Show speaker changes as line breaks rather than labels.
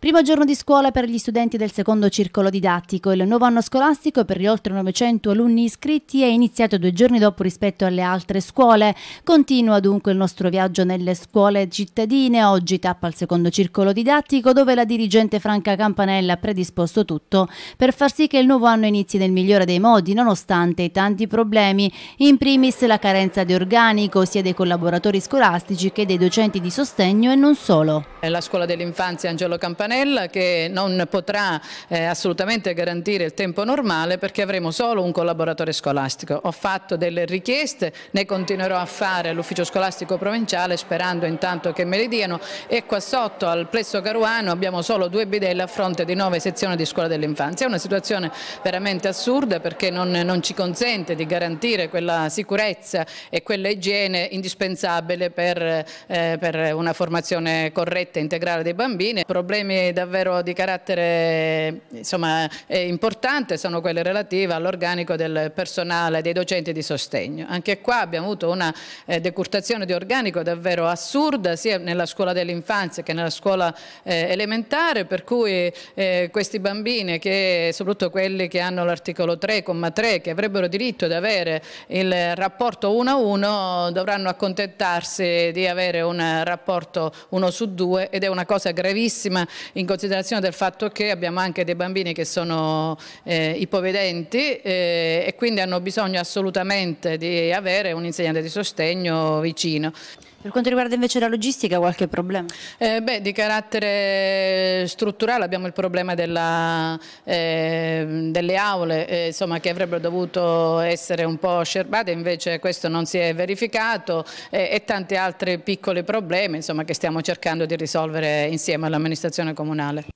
Primo giorno di scuola per gli studenti del secondo circolo didattico. Il nuovo anno scolastico per gli oltre 900 alunni iscritti è iniziato due giorni dopo rispetto alle altre scuole. Continua dunque il nostro viaggio nelle scuole cittadine. Oggi tappa al secondo circolo didattico dove la dirigente Franca Campanella ha predisposto tutto per far sì che il nuovo anno inizi nel migliore dei modi nonostante i tanti problemi. In primis la carenza di organico sia dei collaboratori scolastici che dei docenti di sostegno e non solo.
La scuola dell'infanzia Angelo Campanella Panella che non potrà eh, assolutamente garantire il tempo normale perché avremo solo un collaboratore scolastico. Ho fatto delle richieste, ne continuerò a fare all'ufficio scolastico provinciale sperando intanto che me le diano e qua sotto al plesso Caruano abbiamo solo due bidelle a fronte di nove sezioni di scuola dell'infanzia. È una situazione veramente assurda perché non, non ci consente di garantire quella sicurezza e quella igiene indispensabile per, eh, per una formazione corretta e integrale dei bambini. Problemi davvero di carattere insomma, importante sono quelle relative all'organico del personale dei docenti di sostegno. Anche qua abbiamo avuto una eh, decurtazione di organico davvero assurda sia nella scuola dell'infanzia che nella scuola eh, elementare per cui eh, questi bambini che soprattutto quelli che hanno l'articolo 3,3 che avrebbero diritto ad avere il rapporto 1 a 1 dovranno accontentarsi di avere un rapporto 1 su 2 ed è una cosa gravissima in considerazione del fatto che abbiamo anche dei bambini che sono eh, ipovedenti eh, e quindi hanno bisogno assolutamente di avere un insegnante di sostegno vicino. Per quanto riguarda invece la logistica, qualche problema? Eh, beh, di carattere strutturale abbiamo il problema della, eh, delle aule eh, insomma, che avrebbero dovuto essere un po' scerbate, invece questo non si è verificato eh, e tanti altri piccoli problemi insomma, che stiamo cercando di risolvere insieme all'amministrazione comunale comunale.